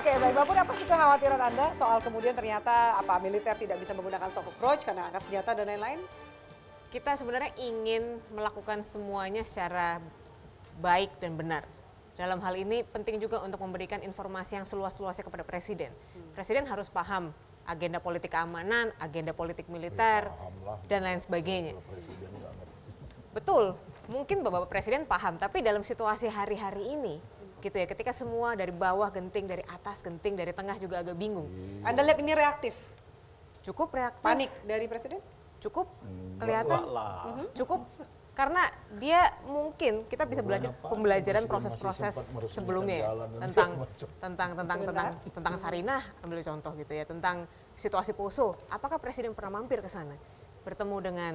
Oke, okay, baik. Bapak apa sih kekhawatiran Anda soal kemudian ternyata apa militer tidak bisa menggunakan soft approach karena angkat senjata dan lain-lain? Kita sebenarnya ingin melakukan semuanya secara baik dan benar. Dalam hal ini penting juga untuk memberikan informasi yang seluas-luasnya kepada presiden. Hmm. Presiden harus paham agenda politik keamanan, agenda politik militer, ya, dan lain sebagainya. Betul, mungkin Bapak Presiden paham, tapi dalam situasi hari-hari ini gitu ya ketika semua dari bawah genting dari atas genting dari tengah juga agak bingung hmm. anda lihat ini reaktif cukup reaktif panik dari presiden cukup hmm, kelihatan mm -hmm. cukup karena dia mungkin kita bisa belajar pembelajaran proses-proses sebelumnya ya, tentang, tentang tentang tentang tentang tentang Sarinah ambil contoh gitu ya tentang situasi poso apakah presiden pernah mampir ke sana bertemu dengan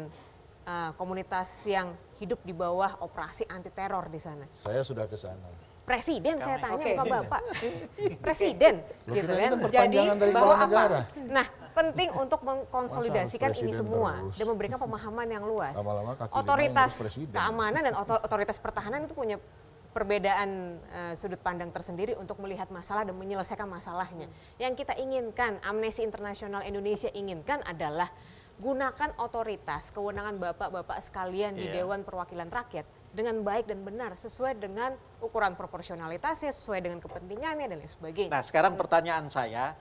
uh, komunitas yang hidup di bawah operasi anti teror di sana saya sudah ke sana presiden saya tanya okay. bukan bapak presiden Loh, gitu kan jadi bahwa apa nah penting untuk mengkonsolidasikan ini semua terus. dan memberikan pemahaman yang luas Lama -lama otoritas keamanan dan otoritas pertahanan itu punya perbedaan uh, sudut pandang tersendiri untuk melihat masalah dan menyelesaikan masalahnya yang kita inginkan Amnesty Internasional Indonesia inginkan adalah gunakan otoritas kewenangan bapak-bapak sekalian yeah. di iya. Dewan Perwakilan Rakyat dengan baik dan benar sesuai dengan ukuran proporsionalitasnya, sesuai dengan kepentingannya dan lain sebagainya. Nah, sekarang pertanyaan saya,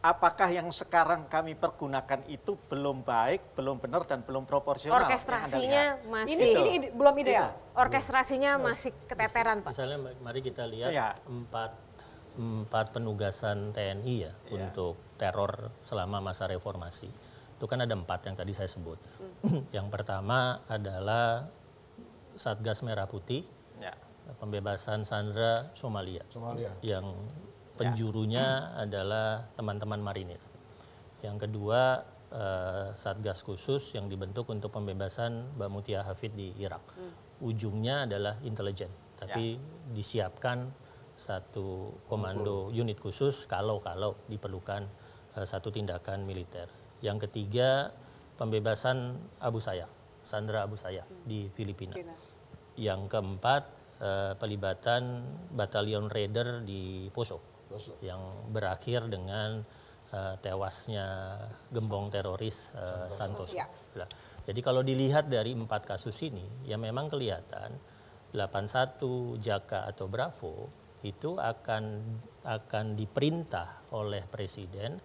apakah yang sekarang kami pergunakan itu belum baik, belum benar dan belum proporsional? Orkestrasinya masih ini, ini, ini belum ideal. Ya? Iya. Orkestrasinya masih keteteran, Pak. Misalnya mari kita lihat ya. empat empat penugasan TNI ya, ya untuk teror selama masa reformasi. Itu kan ada empat yang tadi saya sebut. Hmm. yang pertama adalah Satgas Merah Putih ya. pembebasan Sandra Somalia, Somalia. yang ya. penjurunya ya. adalah teman-teman marinir. Yang kedua eh, Satgas khusus yang dibentuk untuk pembebasan Mbak Mutia Hafid di Irak. Hmm. Ujungnya adalah intelijen, tapi ya. disiapkan satu komando unit khusus kalau-kalau diperlukan uh, satu tindakan militer. Yang ketiga pembebasan Abu Sayyaf, Sandra Abu Sayyaf di Filipina. Filipina. Yang keempat uh, pelibatan batalion raider di Poso yang berakhir dengan uh, tewasnya gembong teroris uh, Santoso. Ya. jadi kalau dilihat dari empat kasus ini, ya memang kelihatan 81 Jaka atau Bravo itu akan akan diperintah oleh presiden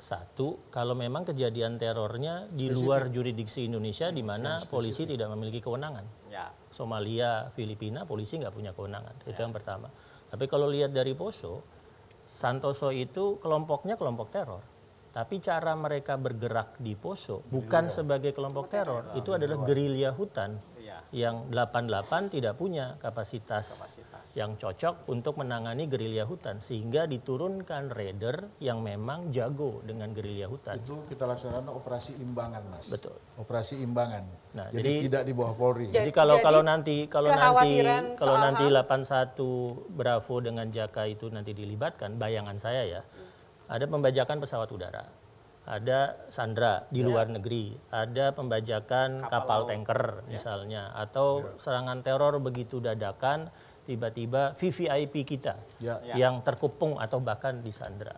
satu, kalau memang kejadian terornya di luar juridiksi Indonesia di mana polisi tidak memiliki kewenangan. Ya. Somalia, Filipina, polisi nggak punya kewenangan. Ya. Itu yang pertama. Tapi kalau lihat dari Poso, Santoso itu kelompoknya kelompok teror. Tapi cara mereka bergerak di Poso bukan iya. sebagai kelompok teror, itu ah, adalah gerilya hutan iya. yang 88 tidak punya kapasitas yang cocok untuk menangani gerilya hutan sehingga diturunkan raider yang memang jago dengan gerilya hutan. Itu kita laksanakan operasi imbangan, Mas. Betul. Operasi imbangan. Nah, jadi, jadi tidak di bawah Polri. Jadi, kalau jadi, kalau nanti kalau nanti kalau nanti 81 Bravo dengan Jaka itu nanti dilibatkan, bayangan saya ya. Ada pembajakan pesawat udara, ada sandra di ya. luar negeri, ada pembajakan kapal, kapal tanker ya. misalnya atau ya. serangan teror begitu dadakan tiba-tiba VVIP kita ya. ya. yang terkepung atau bahkan disandra.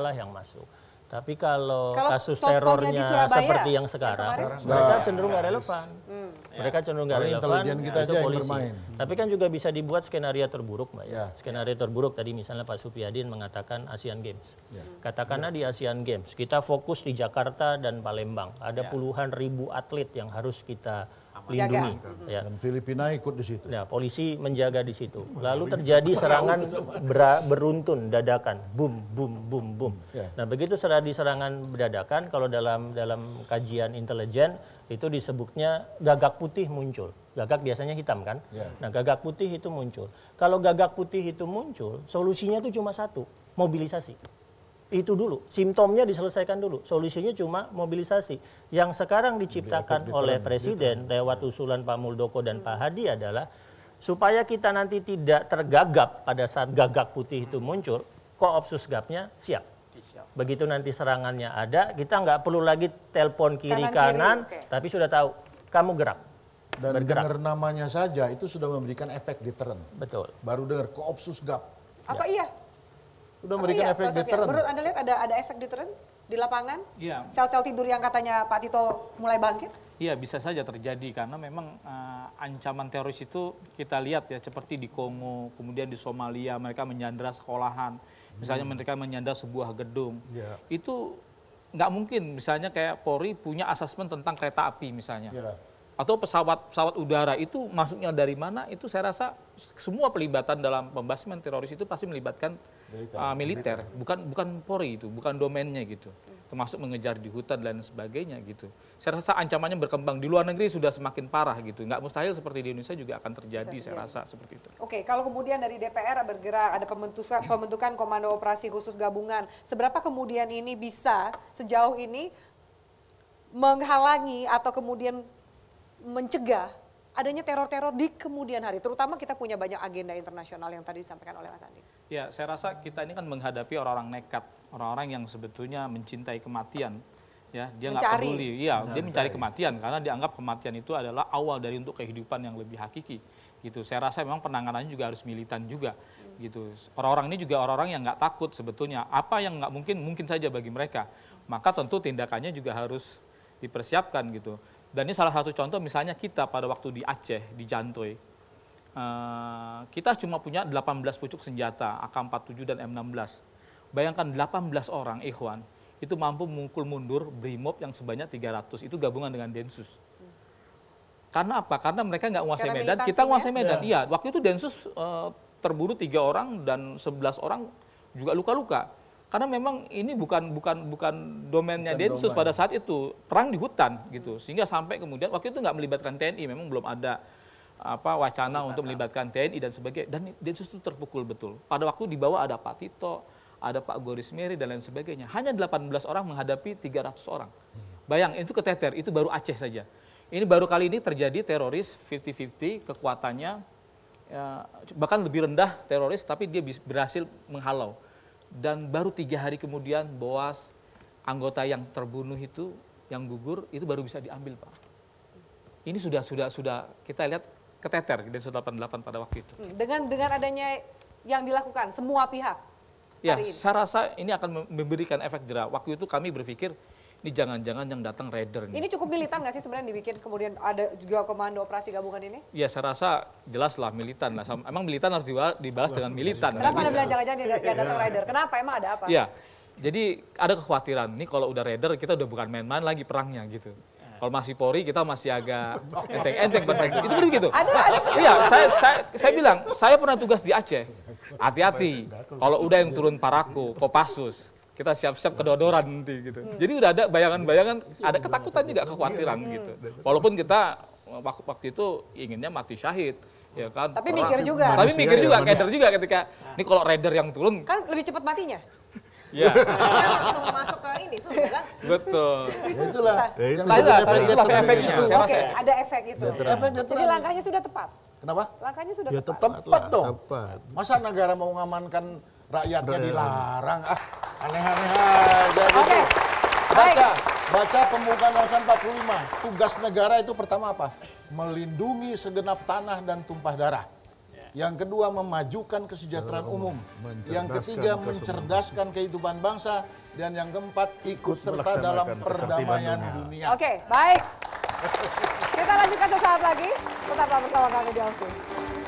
lah yang masuk. Tapi kalau, kalau kasus terornya Surabaya, seperti yang sekarang, yang mereka nah. cenderung nggak nah. relevan. Hmm. Mereka ya. cenderung nggak relevan. Nah, itu aja polisi. Bermain. Tapi kan juga bisa dibuat skenario terburuk, mbak. Ya. ya. Skenario terburuk tadi misalnya Pak Supiadin mengatakan Asian Games. Ya. Katakanlah ya. di Asian Games kita fokus di Jakarta dan Palembang. Ada ya. puluhan ribu atlet yang harus kita lindungi. Ya. Dan Filipina ikut di situ. Nah, polisi menjaga di situ. Lalu terjadi serangan ber beruntun dadakan, boom, boom, boom, boom. Ya. Nah, begitu terjadi serangan dadakan, kalau dalam dalam kajian intelijen itu disebutnya gagak putih muncul. Gagak biasanya hitam kan? Ya. Nah, gagak putih itu muncul. Kalau gagak putih itu muncul, solusinya itu cuma satu, mobilisasi itu dulu simptomnya diselesaikan dulu solusinya cuma mobilisasi yang sekarang diciptakan oleh presiden lewat usulan Pak Muldoko dan Pak Hadi adalah supaya kita nanti tidak tergagap pada saat gagak putih itu muncul koopsus gapnya siap begitu nanti serangannya ada kita nggak perlu lagi telepon kiri kanan, kanan okay. tapi sudah tahu kamu gerak dan dengar namanya saja itu sudah memberikan efek deteren betul baru dengar koopsus gap apa ya. iya sudah memberikan oh iya, efek deteren. Menurut Anda lihat ada ada efek deteren di lapangan? Iya. Sel-sel tidur yang katanya Pak Tito mulai bangkit? Iya, bisa saja terjadi karena memang uh, ancaman teroris itu kita lihat ya seperti di Kongo, kemudian di Somalia mereka menyandra sekolahan. Misalnya hmm. mereka menyandra sebuah gedung. Ya. Itu nggak mungkin misalnya kayak Polri punya asesmen tentang kereta api misalnya. Ya. atau pesawat pesawat udara itu masuknya dari mana itu saya rasa semua pelibatan dalam pembasmian teroris itu pasti melibatkan militer, uh, militer. bukan bukan Polri itu, bukan domainnya gitu. Termasuk mengejar di hutan dan sebagainya gitu. Saya rasa ancamannya berkembang di luar negeri sudah semakin parah gitu. Nggak mustahil seperti di Indonesia juga akan terjadi, Bisa saya iya. rasa seperti itu. Oke, kalau kemudian dari DPR bergerak ada pembentukan pembentukan komando operasi khusus gabungan, seberapa kemudian ini bisa sejauh ini menghalangi atau kemudian mencegah adanya teror-teror di kemudian hari? Terutama kita punya banyak agenda internasional yang tadi disampaikan oleh Mas Andi. Ya, saya rasa kita ini kan menghadapi orang-orang nekat, orang-orang yang sebetulnya mencintai kematian. Ya, dia nggak peduli. Iya, dia mencari kematian karena dianggap kematian itu adalah awal dari untuk kehidupan yang lebih hakiki gitu. Saya rasa memang penanganannya juga harus militan juga hmm. gitu. Orang-orang ini juga orang-orang yang nggak takut sebetulnya. Apa yang nggak mungkin mungkin saja bagi mereka. Maka tentu tindakannya juga harus dipersiapkan gitu. Dan ini salah satu contoh misalnya kita pada waktu di Aceh, di Jantoy. Eh, kita cuma punya 18 pucuk senjata AK-47 dan M16. Bayangkan 18 orang ikhwan itu mampu mengukul mundur brimob yang sebanyak 300. Itu gabungan dengan Densus. Karena apa? Karena mereka nggak menguasai Medan, kita menguasai Medan. Ya. Iya, waktu itu Densus eh, terburu tiga orang dan 11 orang juga luka-luka karena memang ini bukan bukan bukan domennya bukan Densus domain. pada saat itu perang di hutan gitu sehingga sampai kemudian waktu itu nggak melibatkan TNI memang belum ada apa wacana Bukan untuk melibatkan TNI dan sebagainya dan Densus itu terpukul betul pada waktu di bawah ada Pak Tito ada Pak Goris Meri dan lain sebagainya hanya 18 orang menghadapi 300 orang bayang itu keteter itu baru Aceh saja ini baru kali ini terjadi teroris 50-50 kekuatannya ya, bahkan lebih rendah teroris tapi dia berhasil menghalau dan baru tiga hari kemudian Boas anggota yang terbunuh itu yang gugur itu baru bisa diambil pak. Ini sudah sudah sudah kita lihat keteter di 88 pada waktu itu. Hmm, dengan dengan adanya yang dilakukan semua pihak. Ya, ini. saya rasa ini akan memberikan efek jerah. Waktu itu kami berpikir ini jangan-jangan yang datang raider Ini cukup militan nggak sih sebenarnya dibikin kemudian ada juga komando operasi gabungan ini? Ya saya rasa jelas lah militan lah. Emang militan harus dibalas dengan militan. Kenapa ada bilang jangan-jangan yang datang iya. raider? Kenapa? Emang ada apa? Ya, jadi ada kekhawatiran nih kalau udah raider kita udah bukan main-main lagi perangnya gitu. Kalau masih Polri kita masih agak enteng-enteng bersaing. Itu kan begitu. Ada, ada iya, saya, saya, saya bilang, saya pernah tugas di Aceh. Hati-hati. Kalau udah yang turun Paraku, Kopassus, kita siap-siap kedodoran nanti gitu. Hmm. Jadi udah ada bayangan-bayangan, ada ketakutan juga, kekhawatiran hmm. gitu. Walaupun kita waktu waktu itu inginnya mati syahid ya kan. Tapi orang, mikir juga. Tapi mikir ya, juga, ya, keder juga ketika ini kalau rider yang turun kan lebih cepat matinya. Iya. Kan langsung masuk ke ini susah kan? Betul. Ya itulah. Ya itulah. Tapi itulah efeknya. Oke, ada efek itu. Jadi langkahnya sudah tepat. Kenapa? Langkahnya sudah ya, tepat. Ya tepat dong. Tepat. Masa negara mau mengamankan rakyatnya dilarang ah. Aneh-aneh aja gitu. Okay. Baca, baca pembukaan alasan 45. Tugas negara itu pertama apa? Melindungi segenap tanah dan tumpah darah. Yang kedua memajukan kesejahteraan umum. Yang ketiga mencerdaskan kehidupan bangsa dan yang keempat ikut serta dalam perdamaian dunia. Oke, baik. Kita lanjutkan sesaat lagi. Tetaplah bersama kami di Austin.